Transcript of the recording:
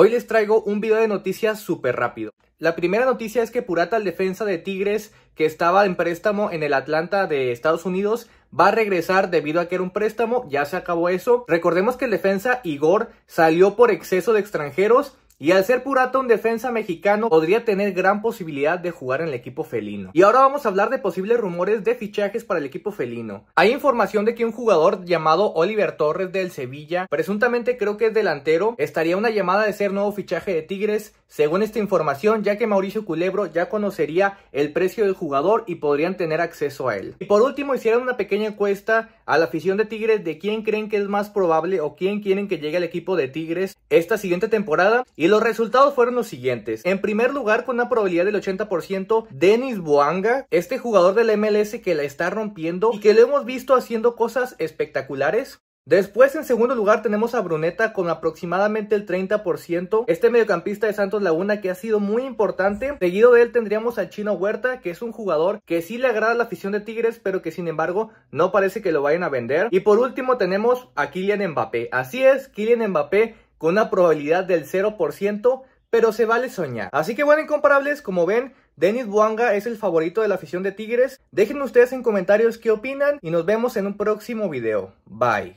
Hoy les traigo un video de noticias súper rápido. La primera noticia es que Purata, el defensa de Tigres, que estaba en préstamo en el Atlanta de Estados Unidos, va a regresar debido a que era un préstamo, ya se acabó eso. Recordemos que el defensa Igor salió por exceso de extranjeros y al ser Purato un defensa mexicano, podría tener gran posibilidad de jugar en el equipo felino. Y ahora vamos a hablar de posibles rumores de fichajes para el equipo felino. Hay información de que un jugador llamado Oliver Torres del Sevilla, presuntamente creo que es delantero, estaría una llamada de ser nuevo fichaje de Tigres, según esta información, ya que Mauricio Culebro ya conocería el precio del jugador y podrían tener acceso a él. Y por último, hicieron una pequeña encuesta a la afición de Tigres de quién creen que es más probable o quién quieren que llegue al equipo de Tigres esta siguiente temporada y y los resultados fueron los siguientes. En primer lugar, con una probabilidad del 80%, Denis Boanga, este jugador del MLS que la está rompiendo y que lo hemos visto haciendo cosas espectaculares. Después, en segundo lugar, tenemos a Bruneta con aproximadamente el 30%. Este mediocampista de Santos Laguna que ha sido muy importante. Seguido de él tendríamos al Chino Huerta, que es un jugador que sí le agrada la afición de Tigres, pero que sin embargo no parece que lo vayan a vender. Y por último tenemos a Kylian Mbappé. Así es, Kylian Mbappé con una probabilidad del 0%, pero se vale soñar. Así que bueno, incomparables, como ven, Denis Buanga es el favorito de la afición de Tigres. Déjenme ustedes en comentarios qué opinan y nos vemos en un próximo video. Bye.